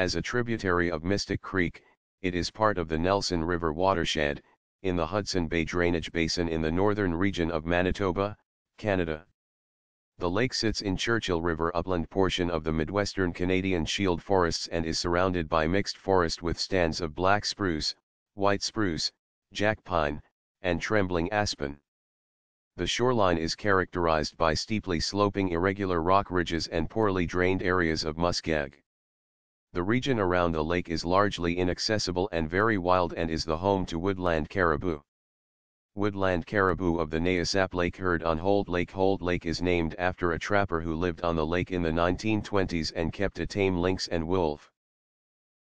As a tributary of Mystic Creek, it is part of the Nelson River watershed, in the Hudson Bay drainage basin in the northern region of Manitoba, Canada. The lake sits in Churchill River upland portion of the Midwestern Canadian Shield forests and is surrounded by mixed forest with stands of black spruce, white spruce, jack pine, and trembling aspen. The shoreline is characterized by steeply sloping irregular rock ridges and poorly drained areas of muskeg. The region around the lake is largely inaccessible and very wild and is the home to woodland caribou. Woodland caribou of the Nayasap Lake herd on Hold Lake Hold Lake is named after a trapper who lived on the lake in the 1920s and kept a tame lynx and wolf.